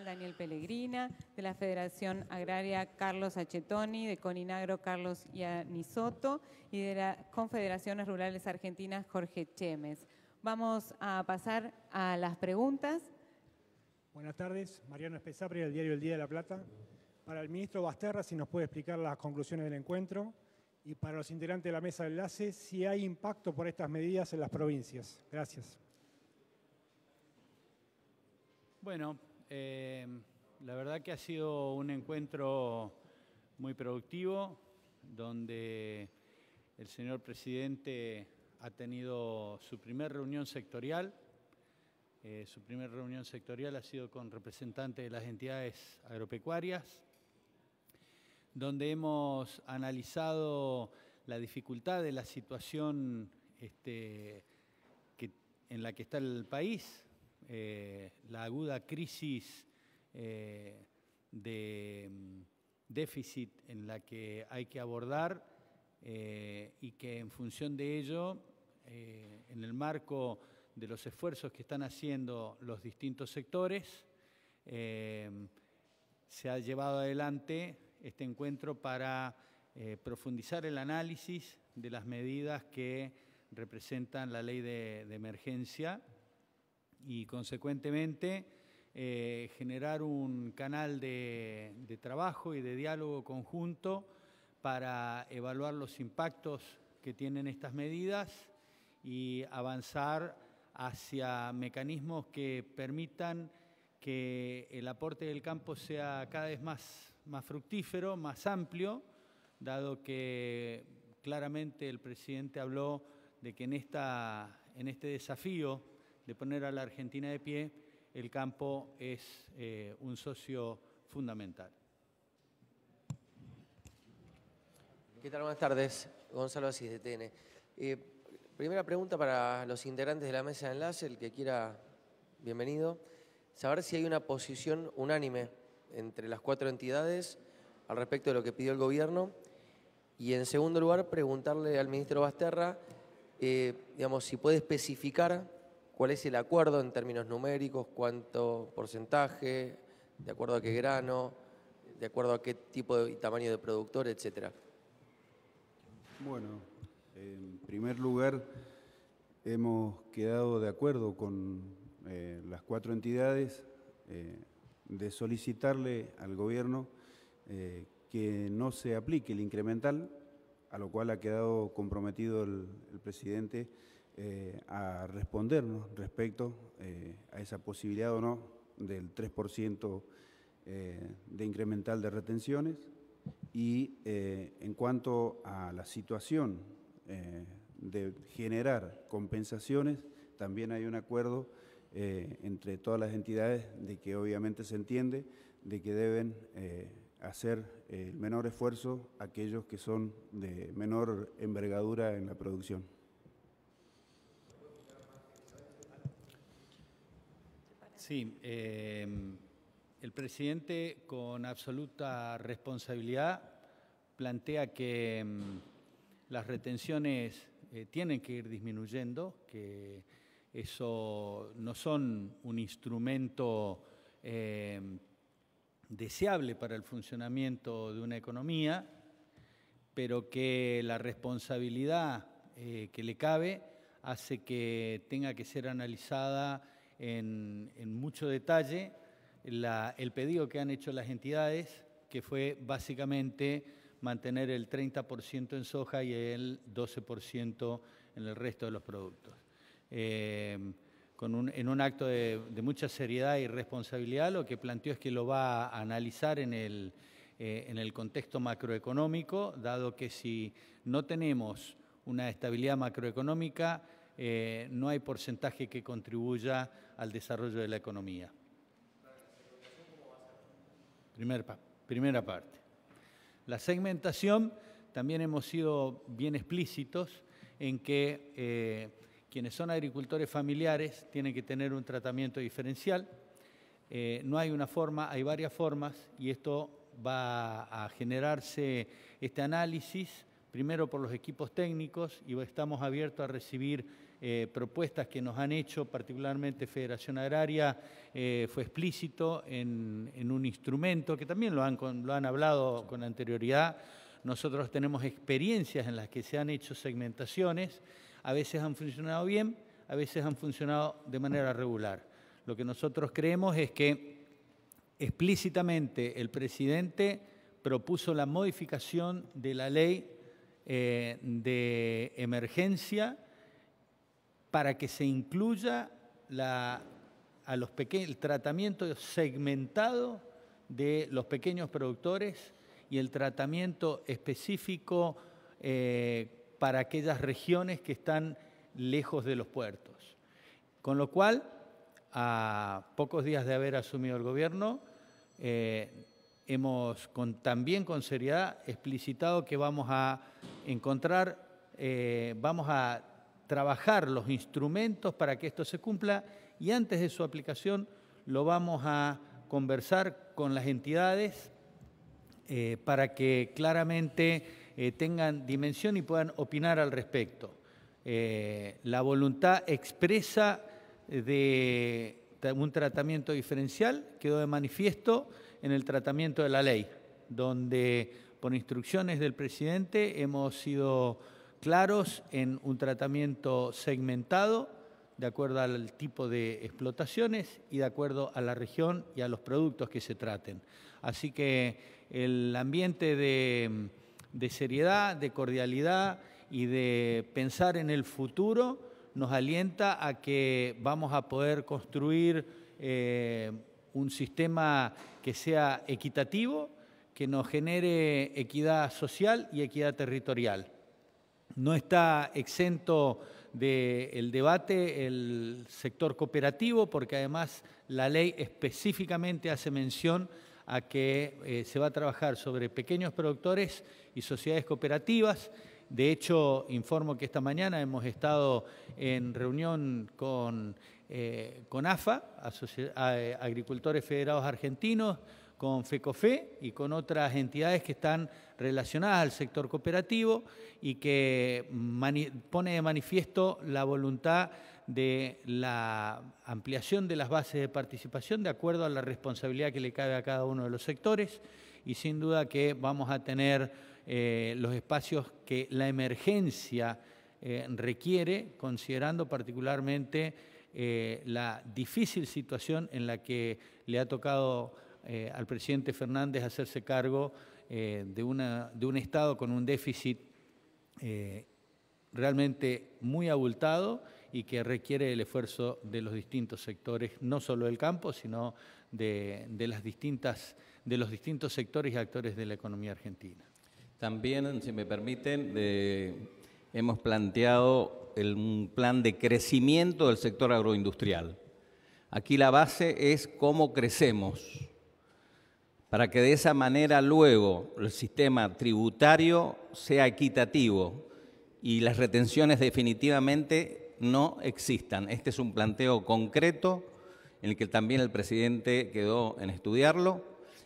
Daniel Pellegrina, de la Federación Agraria Carlos Achetoni, de Coninagro Carlos Yanisoto y de las Confederaciones Rurales Argentinas Jorge Chemes. Vamos a pasar a las preguntas. Buenas tardes, Mariano Espesapri, del diario El Día de la Plata. Para el ministro Basterra, si nos puede explicar las conclusiones del encuentro y para los integrantes de la mesa de enlace, si hay impacto por estas medidas en las provincias. Gracias. Bueno, eh, la verdad que ha sido un encuentro muy productivo, donde el señor presidente ha tenido su primer reunión sectorial. Eh, su primer reunión sectorial ha sido con representantes de las entidades agropecuarias, donde hemos analizado la dificultad de la situación este, en la que está el país, eh, la aguda crisis eh, de mm, déficit en la que hay que abordar eh, y que en función de ello, en el marco de los esfuerzos que están haciendo los distintos sectores, se ha llevado adelante este encuentro para profundizar el análisis de las medidas que representan la ley de emergencia y consecuentemente eh, generar un canal de, trabajo y de diálogo conjunto para evaluar los impactos que tienen estas medidas y avanzar hacia mecanismos que permitan que el aporte del campo sea cada vez más, más fructífero, más amplio, dado que claramente el presidente habló de que en, esta, en este desafío de poner a la Argentina de pie, el campo es eh, un socio fundamental. ¿Qué tal? Buenas tardes. Gonzalo Asís de TN. Eh, primera pregunta para los integrantes de la mesa de enlace, el que quiera, bienvenido. Saber si hay una posición unánime entre las cuatro entidades al respecto de lo que pidió el gobierno. Y en segundo lugar, preguntarle al ministro Basterra, eh, digamos, si puede especificar cuál es el acuerdo en términos numéricos, cuánto porcentaje, de acuerdo a qué grano, de acuerdo a qué tipo y tamaño de productor, etcétera. Bueno, en primer lugar, hemos quedado de acuerdo con eh, las cuatro entidades eh, de solicitarle al gobierno eh, que no se aplique el incremental, a lo cual ha quedado comprometido el presidente eh, a respondernos respecto eh, a esa posibilidad o no del 3% eh, de incremental de retenciones y en cuanto a la situación de generar compensaciones, también hay un acuerdo entre todas las entidades de que obviamente se entiende de que deben hacer el menor esfuerzo aquellos que son de menor envergadura en la producción. Sí, em, el presidente con absoluta responsabilidad plantea que em, las retenciones eh, tienen que ir disminuyendo, que eso no son un instrumento em, deseable para el funcionamiento de una economía, pero que la responsabilidad eh, que le cabe hace que tenga que ser analizada en, mucho detalle el pedido que han hecho las entidades, que fue básicamente mantener el 30% en soja y el 12% en el resto de los productos. Eh, con un, en un acto de, mucha seriedad y responsabilidad, lo que planteó es que lo va a analizar en el, eh, en el contexto macroeconómico, dado que si no tenemos una estabilidad macroeconómica, eh, no hay porcentaje que contribuya al desarrollo de la economía. Primer primera parte. La segmentación, también hemos sido bien explícitos en que eh, quienes son agricultores familiares tienen que tener un tratamiento diferencial. Eh, no hay una forma, hay varias formas y esto va a generarse este análisis, primero por los equipos técnicos y estamos abiertos a recibir eh, propuestas que nos han hecho, particularmente Federación Agraria, eh, fue explícito en, un instrumento que también lo han, hablado con anterioridad. Nosotros tenemos experiencias en las que se han hecho segmentaciones, a veces han funcionado bien, a veces han funcionado de manera regular. Lo que nosotros creemos es que explícitamente el presidente propuso la modificación de la ley eh, de emergencia para que se incluya a los el tratamiento segmentado de los pequeños productores y el tratamiento específico eh, para aquellas regiones que están lejos de los puertos. Con lo cual, a pocos días de haber asumido el gobierno, eh, hemos también con seriedad explicitado que vamos a encontrar, eh, vamos a trabajar los instrumentos para que esto se cumpla y antes de su aplicación lo vamos a conversar con las entidades eh, para que claramente eh, tengan dimensión y puedan opinar al respecto. Eh, la voluntad expresa de un tratamiento diferencial quedó de manifiesto en el tratamiento de la ley, donde por instrucciones del presidente hemos sido claros en un tratamiento segmentado de acuerdo al tipo de explotaciones y de acuerdo a la región y a los productos que se traten. Así que el ambiente de, seriedad, de cordialidad y de pensar en el futuro nos alienta a que vamos a poder construir eh, un sistema que sea equitativo, que nos genere equidad social y equidad territorial. No está exento del debate el sector cooperativo, porque además la ley específicamente hace mención a que eh, se va a trabajar sobre pequeños productores y sociedades cooperativas. De hecho, informo que esta mañana hemos estado en reunión con, eh, con AFA, eh, Agricultores Federados Argentinos, con FECOFE y con otras entidades que están relacionada al sector cooperativo y que pone de manifiesto la voluntad de la ampliación de las bases de participación de acuerdo a la responsabilidad que le cabe a cada uno de los sectores y sin duda que vamos a tener eh, los espacios que la emergencia eh, requiere, considerando particularmente eh, la difícil situación en la que le ha tocado al presidente Fernández hacerse cargo eh, de, una, de, un Estado con un déficit eh, realmente muy abultado y que requiere el esfuerzo de los distintos sectores, no solo del campo, sino de, las distintas, de los distintos sectores y actores de la economía argentina. También, si me permiten, eh, hemos planteado un plan de crecimiento del sector agroindustrial. Aquí la base es cómo crecemos para que de esa manera luego el sistema tributario sea equitativo y las retenciones definitivamente no existan. Este es un planteo concreto en el que también el presidente quedó en estudiarlo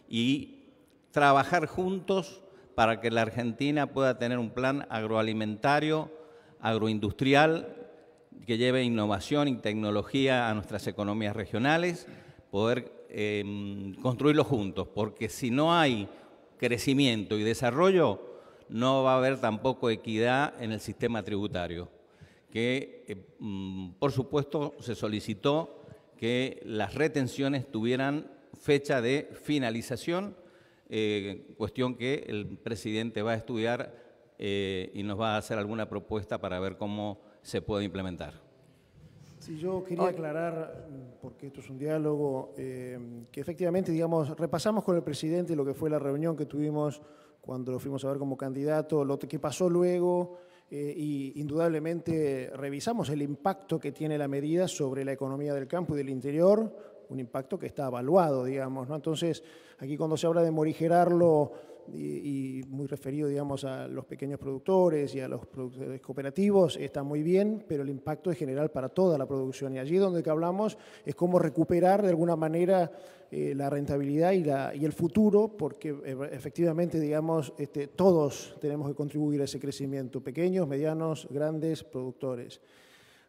y trabajar juntos para que la Argentina pueda tener un plan agroalimentario, agroindustrial, que lleve innovación y tecnología a nuestras economías regionales, poder construirlos em, construirlo juntos, porque si no hay crecimiento y desarrollo, no va a haber tampoco equidad en el sistema tributario, que em, por supuesto se solicitó que las retenciones tuvieran fecha de finalización, eh, cuestión que el presidente va a estudiar eh, y nos va a hacer alguna propuesta para ver cómo se puede implementar yo quería aclarar, porque esto es un diálogo, eh, que efectivamente, digamos, repasamos con el presidente lo que fue la reunión que tuvimos cuando fuimos a ver como candidato, lo que pasó luego, eh, y indudablemente revisamos el impacto que tiene la medida sobre la economía del campo y del interior, un impacto que está evaluado, digamos, ¿no? Entonces, aquí cuando se habla de morigerarlo y, muy referido, digamos, a los pequeños productores y a los productores eh, cooperativos, está muy bien, pero el impacto es general para toda la producción. Y allí donde que hablamos es cómo recuperar de alguna manera eh, la rentabilidad y, la, y, el futuro, porque eh, efectivamente, digamos, este, todos tenemos que contribuir a ese crecimiento, pequeños, medianos, grandes productores.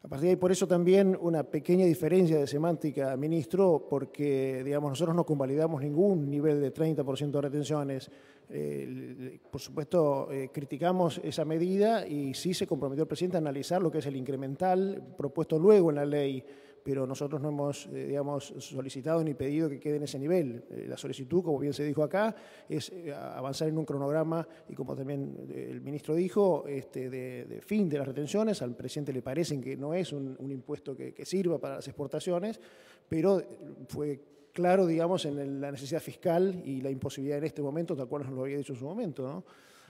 A partir de por eso también una pequeña diferencia de semántica, ministro, porque digamos, nosotros no convalidamos ningún nivel de 30% de retenciones, eh, por supuesto, eh, criticamos esa medida y sí se comprometió el presidente a analizar lo que es el incremental propuesto luego en la ley, pero nosotros no hemos, eh, digamos, solicitado ni pedido que quede en ese nivel. la solicitud, como bien se dijo acá, es avanzar en un cronograma y, como también el ministro dijo, este, de, fin de las retenciones. Al presidente le parecen que no es un, impuesto que, que sirva para las exportaciones, pero fue claro, digamos, en la necesidad fiscal y la imposibilidad en este momento, tal cual nos lo había dicho en su momento, ¿no?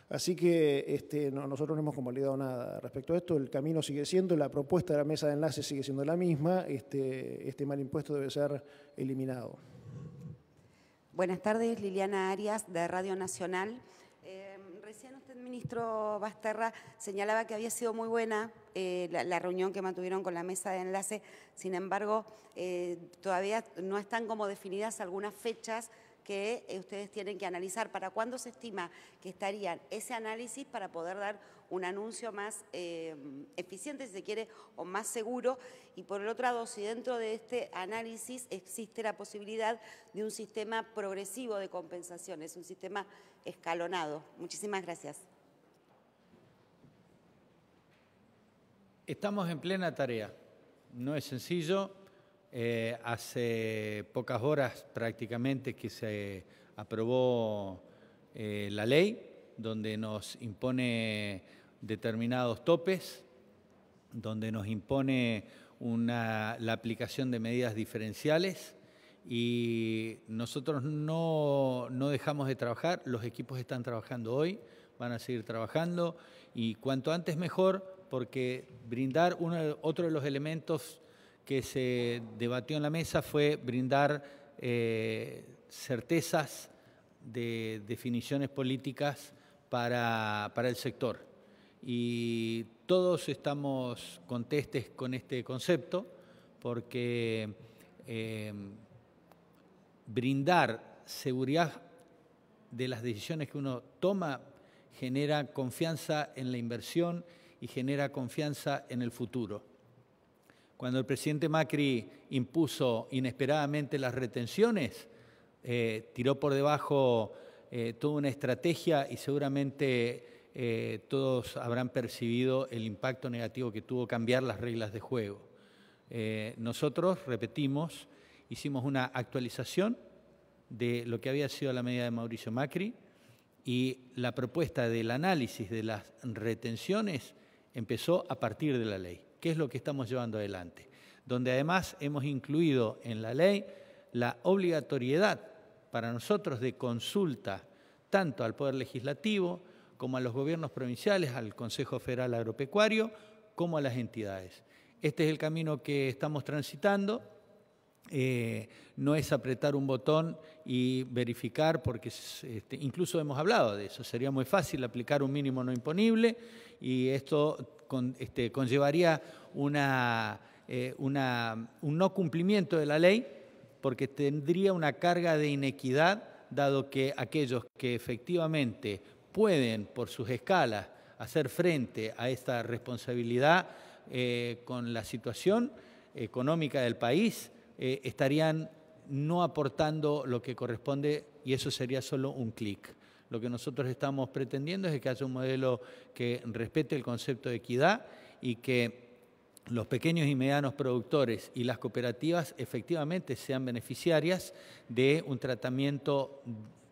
Así que este, nosotros no hemos convalidado nada respecto a esto. El camino sigue siendo, la propuesta de la mesa de enlace sigue siendo la misma. Este, este mal impuesto debe ser eliminado. Buenas tardes, Liliana Arias, de Radio Nacional ministro Basterra señalaba que había sido muy buena eh, la, reunión que mantuvieron con la mesa de enlace, sin embargo, eh, todavía no están como definidas algunas fechas que eh, ustedes tienen que analizar. ¿Para cuándo se estima que estaría ese análisis para poder dar un anuncio más eficiente, si se quiere, o más seguro? Y por el otro lado, si dentro de este análisis existe la posibilidad de un sistema progresivo de compensaciones, un sistema escalonado. Muchísimas gracias. Estamos en plena tarea. No es sencillo. Eh, hace pocas horas prácticamente que se aprobó eh, la ley donde nos impone determinados topes, donde nos impone la aplicación de medidas diferenciales y nosotros no dejamos de trabajar, los equipos están trabajando hoy, van a seguir trabajando y cuanto antes mejor porque brindar otro de los elementos que se debatió en la mesa fue brindar eh, certezas de definiciones políticas para, el sector. Y todos estamos contestes con este concepto porque eh, brindar seguridad de las decisiones que uno toma genera confianza en la inversión y genera confianza en el futuro. Cuando el presidente Macri impuso inesperadamente las retenciones, eh, tiró por debajo eh, toda una estrategia y seguramente eh, todos habrán percibido el impacto negativo que tuvo cambiar las reglas de juego. nosotros, repetimos, hicimos una actualización de lo que había sido la medida de Mauricio Macri y la propuesta del análisis de las retenciones Empezó a partir de la ley, que es lo que estamos llevando adelante, donde además hemos incluido en la ley la obligatoriedad para nosotros de consulta tanto al Poder Legislativo como a los gobiernos provinciales, al Consejo Federal Agropecuario, como a las entidades. Este es el camino que estamos transitando eh, no es apretar un botón y verificar, porque este, incluso hemos hablado de eso, sería muy fácil aplicar un mínimo no imponible y esto este, conllevaría eh, un no cumplimiento de la ley, porque tendría una carga de inequidad, dado que aquellos que efectivamente pueden, por sus escalas, hacer frente a esta responsabilidad eh, con la situación económica del país, eh, estarían no aportando lo que corresponde y eso sería solo un clic. Lo que nosotros estamos pretendiendo es que haya un modelo que respete el concepto de equidad y que los pequeños y medianos productores y las cooperativas efectivamente sean beneficiarias de un tratamiento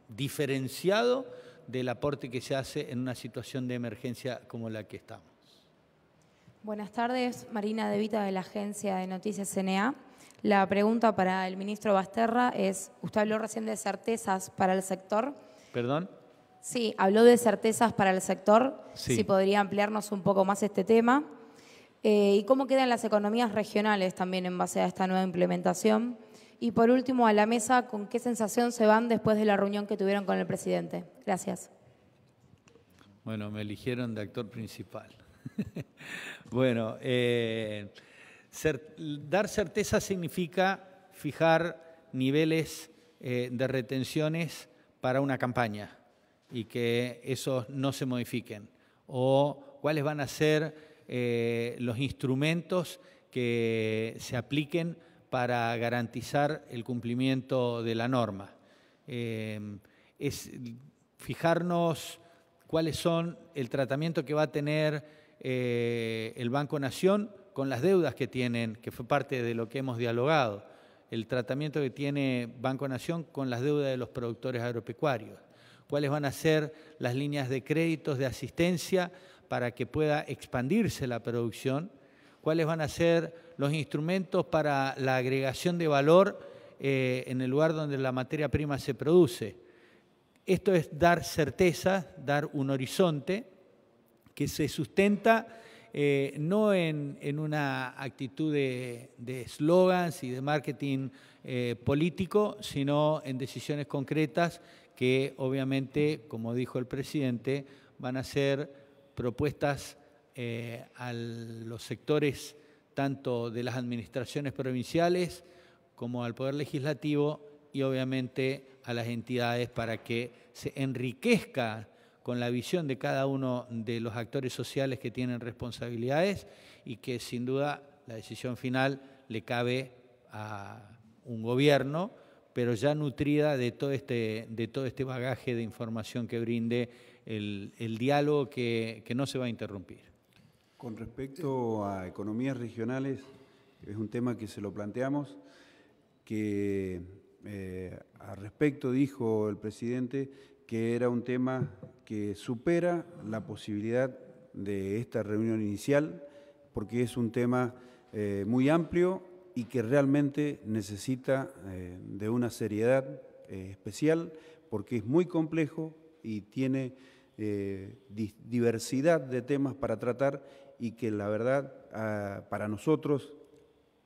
diferenciado del aporte que se hace en una situación de emergencia como la que estamos. Buenas tardes, Marina Devita de la agencia de Noticias CNA. La pregunta para el ministro Basterra es, usted habló recién de certezas para el sector. ¿Perdón? Sí, habló de certezas para el sector. Si podría ampliarnos un poco más este tema. Eh, ¿Y cómo quedan las economías regionales también en base a esta nueva implementación? Y por último, a la mesa, ¿con qué sensación se van después de la reunión que tuvieron con el presidente? Gracias. Bueno, me eligieron de actor principal. bueno, eh, dar certeza significa fijar niveles eh, de retenciones para una campaña y que esos no se modifiquen. O cuáles van a ser eh, los instrumentos que se apliquen para garantizar el cumplimiento de la norma. Eh, es fijarnos cuáles son el tratamiento que va a tener el Banco Nación con las deudas que tienen, que fue parte de lo que hemos dialogado, el tratamiento que tiene Banco Nación con las deudas de los productores agropecuarios, cuáles van a ser las líneas de créditos de asistencia para que pueda expandirse la producción, cuáles van a ser los instrumentos para la agregación de valor eh, en el lugar donde la materia prima se produce. Esto es dar certeza, dar un horizonte que se sustenta eh, no en, una actitud de eslogans y de marketing eh, político, sino en decisiones concretas que obviamente, como dijo el presidente, van a ser propuestas eh, a los sectores tanto de las administraciones provinciales como al Poder Legislativo y obviamente a las entidades para que se enriquezca con la visión de cada uno de los actores sociales que tienen responsabilidades y que sin duda la decisión final le cabe a un gobierno, pero ya nutrida de todo este, de todo este bagaje de información que brinde el, diálogo que, no se va a interrumpir. Con respecto a economías regionales, es un tema que se lo planteamos, que eh, al respecto dijo el presidente que era un tema que supera la posibilidad de esta reunión inicial, porque es un tema eh, muy amplio y que realmente necesita eh, de una seriedad eh, especial, porque es muy complejo y tiene diversidad de temas para tratar y que la verdad ah, para nosotros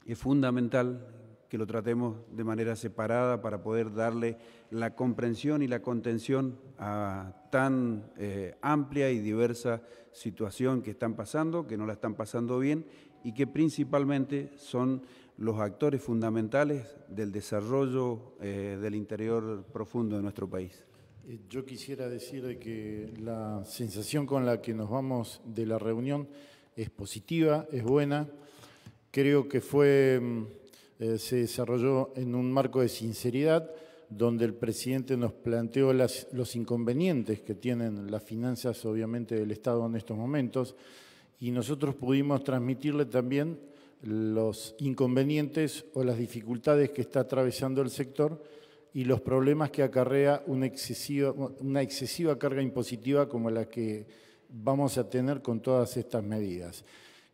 es fundamental que lo tratemos de manera separada para poder darle la comprensión y la contención a tan eh, amplia y diversa situación que están pasando, que no la están pasando bien y que principalmente son los actores fundamentales del desarrollo eh, del interior profundo de nuestro país. Eh, yo quisiera decir que la sensación con la que nos vamos de la reunión es positiva, es buena. Creo que fue mm, eh, se desarrolló en un marco de sinceridad donde el presidente nos planteó los inconvenientes que tienen las finanzas, obviamente, del Estado en estos momentos, y nosotros pudimos transmitirle también los inconvenientes o las dificultades que está atravesando el sector y los problemas que acarrea una excesiva carga impositiva como la que vamos a tener con todas estas medidas.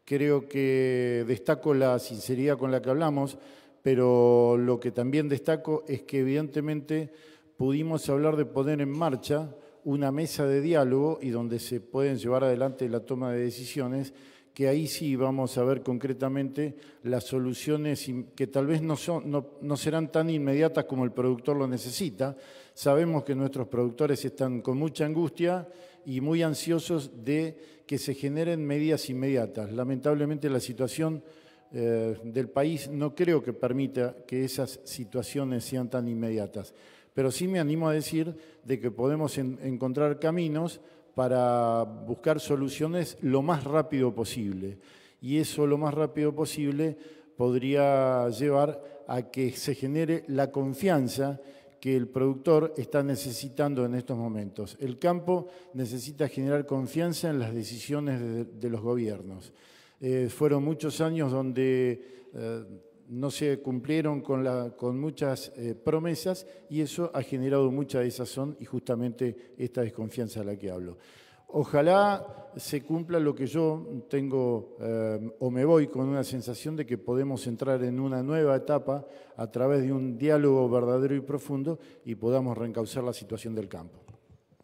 Creo que destaco la sinceridad con la que hablamos, pero lo que también destaco es que evidentemente pudimos hablar de poner en marcha una mesa de diálogo y donde se pueden llevar adelante la toma de decisiones, que ahí sí vamos a ver concretamente las soluciones que tal vez no, no serán tan inmediatas como el productor lo necesita. Sabemos que nuestros productores están con mucha angustia y muy ansiosos de que se generen medidas inmediatas. Lamentablemente la situación eh, del país no creo que permita que esas situaciones sean tan inmediatas, pero sí me animo a decir de que podemos encontrar caminos para buscar soluciones lo más rápido posible. Y eso lo más rápido posible podría llevar a que se genere la confianza que el productor está necesitando en estos momentos. El campo necesita generar confianza en las decisiones de, los gobiernos. Eh, fueron muchos años donde eh, no se cumplieron con, muchas eh, promesas y eso ha generado mucha desazón y justamente esta desconfianza de la que hablo. Ojalá se cumpla lo que yo tengo eh, o me voy con una sensación de que podemos entrar en una nueva etapa a través de un diálogo verdadero y profundo y podamos reencauzar la situación del campo.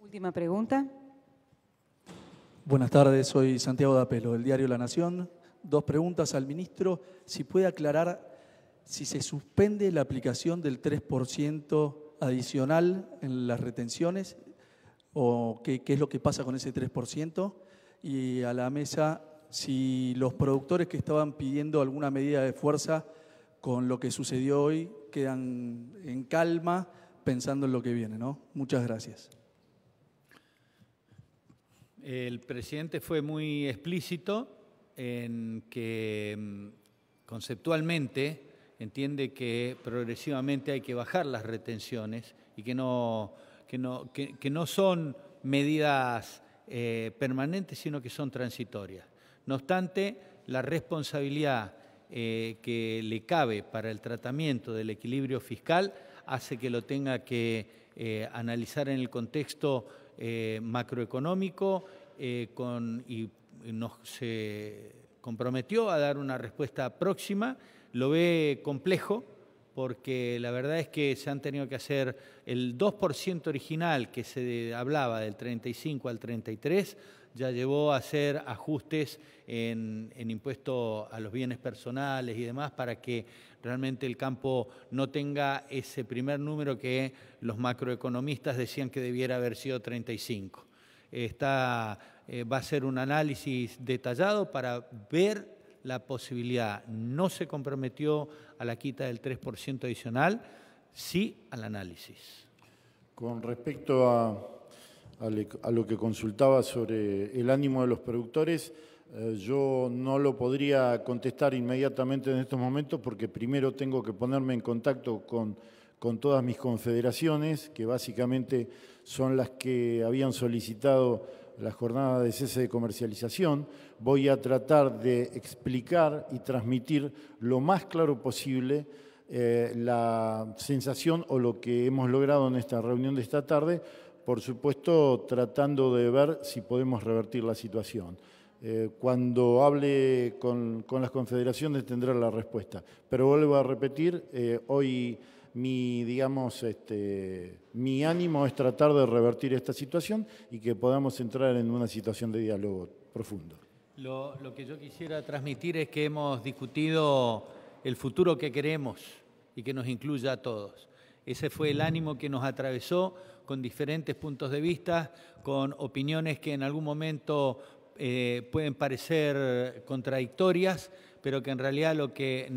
Última pregunta. Buenas tardes, soy Santiago Dapelo, del diario La Nación. Dos preguntas al ministro. Si puede aclarar si se suspende la aplicación del 3% adicional en las retenciones o qué, es lo que pasa con ese 3%, y a la mesa si los productores que estaban pidiendo alguna medida de fuerza con lo que sucedió hoy quedan en calma pensando en lo que viene. ¿no? Muchas gracias. El presidente fue muy explícito en que mm, conceptualmente entiende que progresivamente hay que bajar las retenciones y que no que no, que, no son medidas eh, permanentes, sino que son transitorias. No obstante, la responsabilidad eh, que le cabe para el tratamiento del equilibrio fiscal hace que lo tenga que eh, analizar en el contexto macroeconómico y, nos, se comprometió a dar una respuesta próxima. Lo ve complejo, porque la verdad es que se han tenido que hacer el 2% original que se hablaba del 35 al 33, ya llevó a hacer ajustes en, en impuesto a los bienes personales y demás para que realmente el campo no tenga ese primer número que los macroeconomistas decían que debiera haber sido 35. Está, eh, va a ser un análisis detallado para ver la posibilidad. No se comprometió a la quita del 3% adicional, sí al análisis. Con respecto a, lo que consultaba sobre el ánimo de los productores, eh, yo no lo podría contestar inmediatamente en estos momentos porque primero tengo que ponerme en contacto con, con todas mis confederaciones, que básicamente son las que habían solicitado la jornada de cese de comercialización, voy a tratar de explicar y transmitir lo más claro posible eh, la sensación o lo que hemos logrado en esta reunión de esta tarde, por supuesto tratando de ver si podemos revertir la situación. Eh, cuando hable con, las confederaciones tendrá la respuesta. Pero vuelvo a repetir, eh, hoy mi, digamos, este, mi ánimo es tratar de revertir esta situación y que podamos entrar en una situación de diálogo profundo. Lo, que yo quisiera transmitir es que hemos discutido el futuro que queremos y que nos incluya a todos. Ese fue el ánimo que nos atravesó con diferentes puntos de vista, con opiniones que en algún momento eh, pueden parecer contradictorias, pero que en realidad lo que,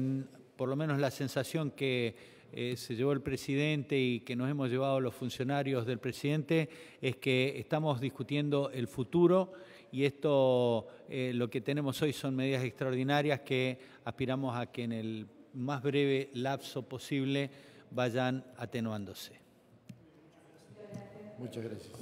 por lo menos la sensación que eh, se llevó el presidente y que nos hemos llevado los funcionarios del presidente es que estamos discutiendo el futuro y esto, eh, lo que tenemos hoy son medidas extraordinarias que aspiramos a que en el más breve lapso posible vayan atenuándose. Muchas gracias.